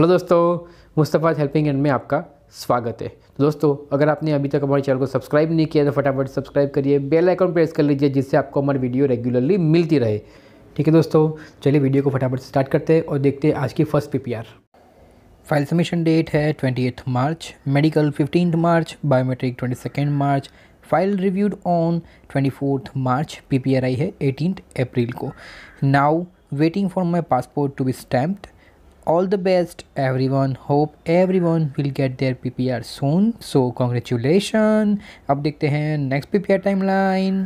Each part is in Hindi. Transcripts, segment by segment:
हेलो दोस्तों मुस्तफ़ा हेल्पिंग एंड में आपका स्वागत है तो दोस्तों अगर आपने अभी तक हमारे चैनल को सब्सक्राइब नहीं किया तो फटाफट सब्सक्राइब करिए बेल आइकन प्रेस कर लीजिए जिससे आपको हमारी वीडियो रेगुलरली मिलती रहे ठीक है दोस्तों चलिए वीडियो को फटाफट स्टार्ट करते हैं और देखते हैं आज की first P file submission date है twenty March medical fifteen March biometric twenty March file reviewed on twenty March P I है एटीन अप्रैल को now waiting for my passport to be stamped all the best everyone hope everyone will get their ppr soon so congratulations अब देखते हैं next PPR timeline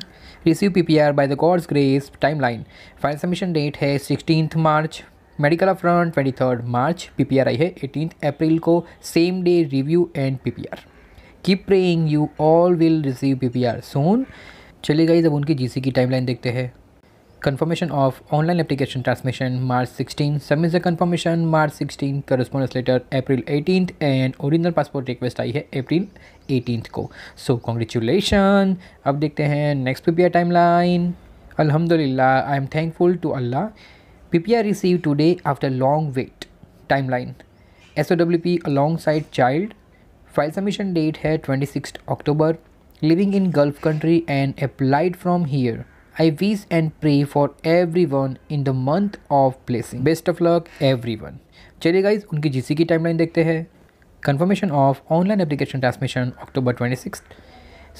receive ppr by the God's grace timeline final submission date है sixteen March medical upfront twenty third March P P R I है एटीन अप्रैल को same day review and P P R keep praying you all will receive P P R soon चलिए गई जब उनकी जी सी की टाइम लाइन देखते हैं confirmation of online application transmission March 16, submit the confirmation March 16, correspondence letter April 18th and original passport request आई है April 18th को so congratulation अब देखते हैं next PPI timeline अल्हम्दुलिल्लाह I am thankful to Allah P P I receive today after long wait timeline S O W P alongside child file submission date है twenty six October living in Gulf country and applied from here I wish and pray for everyone in the month of blessing. Best of luck everyone. चलिए गाइज उनकी सी की टाइमलाइन देखते हैं confirmation of online application transmission October twenty six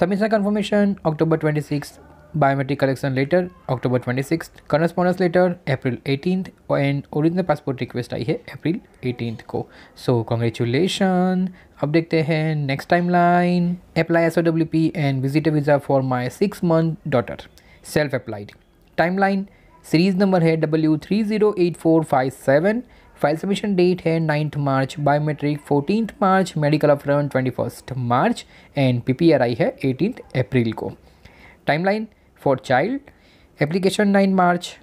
submission confirmation October twenty six biometric collection letter October twenty six correspondence letter April eighteenth and original passport request I है अप्रैल एटीनथ को सो कॉन्ग्रेचुलेशन अब देखते हैं next timeline apply S O W P and visit visa for my six month daughter self applied timeline series number है W three zero eight four five seven file submission date है ninth March biometric fourteen March medical run twenty first March and PPRI है एटीन अप्रैल को timeline for child application nine March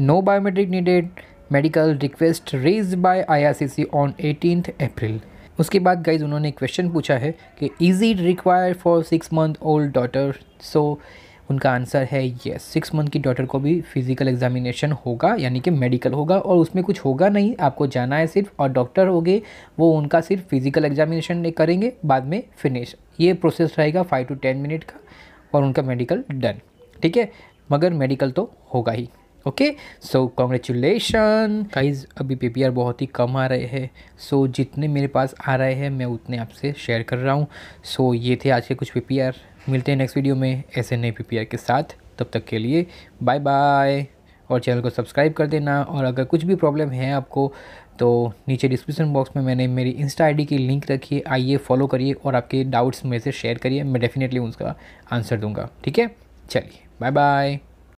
no biometric needed medical request raise by IRCC on eighteen April उसके बाद गाइज उन्होंने क्वेश्चन पूछा है कि is it required for six month old daughter so उनका आंसर है ये सिक्स मंथ की डॉटर को भी फिज़िकल एग्जामिनेशन होगा यानी कि मेडिकल होगा और उसमें कुछ होगा नहीं आपको जाना है सिर्फ और डॉक्टर हो गए वो उनका सिर्फ फिज़िकल एग्जामिनेशन करेंगे बाद में फिनिश ये प्रोसेस रहेगा फाइव टू टेन मिनट का और उनका मेडिकल डन ठीक है मगर मेडिकल तो होगा ही ओके सो कॉन्ग्रेचुलेशन गाइज अभी पी बहुत ही कम आ रहे हैं सो so, जितने मेरे पास आ रहे हैं मैं उतने आपसे शेयर कर रहा हूँ सो so, ये थे आज के कुछ पी मिलते हैं नेक्स्ट वीडियो में ऐसे नए पी के साथ तब तक के लिए बाय बाय और चैनल को सब्सक्राइब कर देना और अगर कुछ भी प्रॉब्लम है आपको तो नीचे डिस्क्रिप्शन बॉक्स में मैंने मेरी इंस्टा आईडी की लिंक रखी है आइए फॉलो करिए और आपके डाउट्स में से शेयर करिए मैं डेफिनेटली उसका आंसर दूंगा ठीक है चलिए बाय बाय